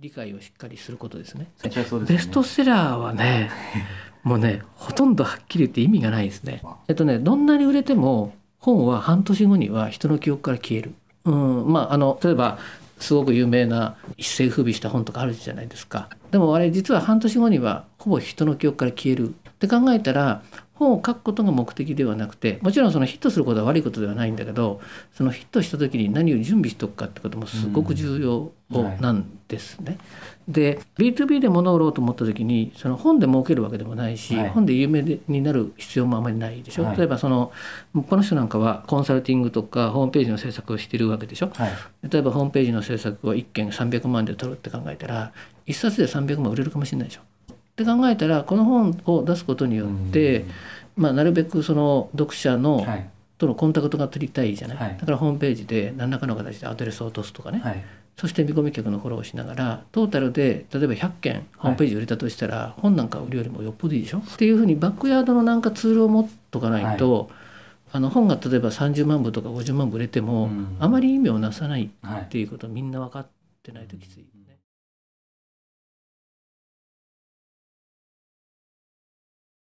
理解をしっかりすることですね。すねベストセラーはね もうねほとんどはっきり言って意味がないですね。えっとねどんなに売れても本は半年後には人の記憶から消える。うんまあ、あの例えばすごく有名な一世風靡した本とかあるじゃないですかでもあれ実は半年後にはほぼ人の記憶から消えるって考えたら本を書くことが目的ではなくてもちろんそのヒットすることは悪いことではないんだけどそのヒットした時に何を準備しとくかってこともすごく重要なんですね。はい、で B2B で物を売ろうと思った時にその本で儲けるわけでもないし、はい、本で有名になる必要もあまりないでしょ。はい、例えばそのこの人なんかはコンサルティングとかホームページの制作をしてるわけでしょ。例えばホームページの制作を1件300万で取るって考えたら1冊で300万売れるかもしれないでしょ。って考えたらこの本を出すことによって、まあ、なるべくその読者の、とのコンタクトが取りたいじゃない、はい、だからホームページで何らかの形でアドレスを落とすとかね、はい、そして見込み客のフォローをしながらトータルで例えば100件ホームページ売れたとしたら、はい、本なんか売るよりもよっぽどいいでしょっていうふうにバックヤードのなんかツールを持っとかないと、あの本が例えば30万部とか50万部売れても、あまり意味をなさないっていうことをみんな分かってないときつい。